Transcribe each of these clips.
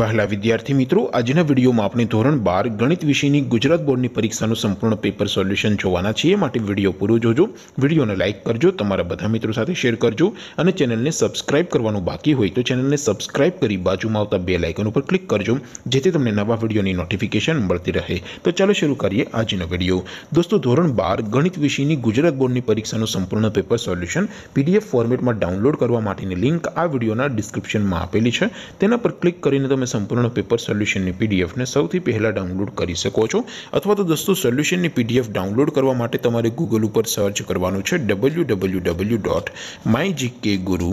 વહેલા વિદ્યાર્થી મિત્રો આજના વિડીયોમાં આપણે ધોરણ બાર ગણિત વિષયની ગુજરાત બોર્ડની પરીક્ષાનું સંપૂર્ણ પેપર સોલ્યુશન જોવાના છીએ માટે વિડીયો પૂરો જોજો વિડીયોને લાઇક કરજો તમારા બધા મિત્રો સાથે શેર કરજો અને ચેનલને સબસ્ક્રાઇબ કરવાનું બાકી હોય તો ચેનલને સબસ્ક્રાઇબ કરી બાજુમાં આવતા બે લાઇકન ઉપર ક્લિક કરજો જેથી તમને નવા વિડીયોની નોટિફિકેશન મળતી રહે તો ચાલો શરૂ કરીએ આજનો વિડીયો દોસ્તો ધોરણ બાર ગણિત વિષયની ગુજરાત બોર્ડની પરીક્ષાનું સંપૂર્ણ પેપર સોલ્યુશન પીડીએફ ફોર્મેટમાં ડાઉનલોડ કરવા માટેની લિંક આ વિડીયોના ડિસ્ક્રિપ્શનમાં આપેલી છે તેના પર ક્લિક કરીને તમે તમે સંપૂર્ણ પેપર સોલ્યુશનની પીડીએફને સૌથી પહેલાં ડાઉનલોડ કરી શકો છો અથવા તો દોસ્તો સોલ્યુશનની પીડીએફ ડાઉનલોડ કરવા માટે તમારે ગૂગલ ઉપર સર્ચ કરવાનું છે W W W dot my GK guru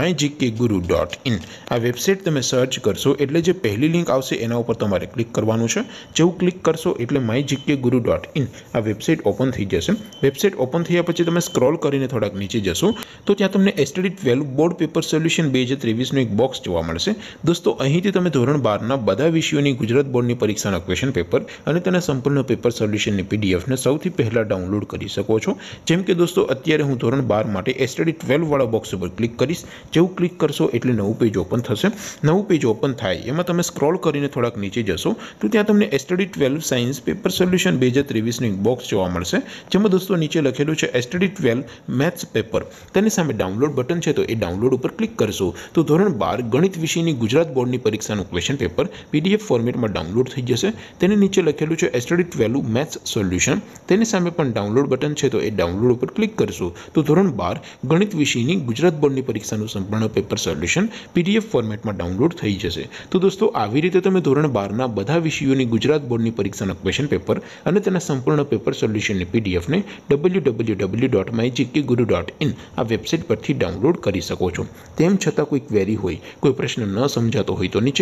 my GK guru dot in આ વેબસાઇટ તમે સર્ચ કરશો એટલે જે પહેલી લિંક આવશે એના ઉપર તમારે ક્લિક કરવાનું છે જેવું ક્લિક કરશો એટલે my GK guru dot in આ વેબસાઇટ ઓપન થઈ જશે વેબસાઇટ ઓપન થયા પછી તમે સ્ક્રોલ કરીને થોડાક નીચે જશો તો ત્યાં તમને STD twelve board paper solution બે હજાર ત્રેવીસનું એક બોક્સ જોવા મળશે દોસ્તો અહીંથી તમે તમે ધોરણ બારના બધા વિષયોની ગુજરાત બોર્ડની પરીક્ષાના ક્વેશ્ચન પેપર અને તેના સંપૂર્ણ પેપર સોલ્યુશનની પીડીએફને સૌથી પહેલાં ડાઉનલોડ કરી શકો છો જેમ કે દોસ્તો અત્યારે હું ધોરણ બાર માટે એસટડી ટ્વેલ્વવાળા બોક્સ ઉપર ક્લિક કરીશ જેવું ક્લિક કરશો એટલે નવું પેજ ઓપન થશે નવું પેજ ઓપન થાય એમાં તમે સ્ક્રોલ કરીને થોડાક નીચે જશો તો ત્યાં તમને એસટડી ટ્વેલ્વ સાયન્સ પેપર સોલ્યુશન બે હજાર ત્રેવીસનું બોક્સ જોવા મળશે જેમાં દોસ્તો નીચે લખેલું છે એસટડી ટ્વેલ્વ મેથ્સ પેપર તેની સામે ડાઉનલોડ બટન છે તો એ ડાઉનલોડ ઉપર ક્લિક કરશો તો ધોરણ બાર ગણિત વિષયની ગુજરાત બોર્ડની પરીક્ષા પરીક્ષાનું ક્વેશ્ચન પેપર પીડીએફ ફોર્મેટમાં ડાઉનલોડ થઈ જશે તેની નીચે લખેલું છે એસ્ટડિટ વેલ્યુ મેથ્સ સોલ્યુશન તેની સામે પણ ડાઉનલોડ બટન છે તો એ ડાઉનલોડ ઉપર ક્લિક કરશો તો ધોરણ બાર ગણિત વિષયની ગુજરાત બોર્ડની પરીક્ષાનું સંપૂર્ણ પેપર સોલ્યુશન પીડીએફ ફોર્મેટમાં ડાઉનલોડ થઈ જશે તો દોસ્તો આવી રીતે તમે ધોરણ બારના બધા વિષયોની ગુજરાત બોર્ડની પરીક્ષાના ક્વેશ્ચન પેપર અને તેના સંપૂર્ણ પેપર સોલ્યુશનની પીડીએફને W W W dot my guru dot in આ વેબસાઇટ પરથી ડાઉનલોડ કરી શકો છો તેમ છતાં કોઈ ક્વેરી હોય કોઈ પ્રશ્ન ન સમજાતો હોય તો નીચે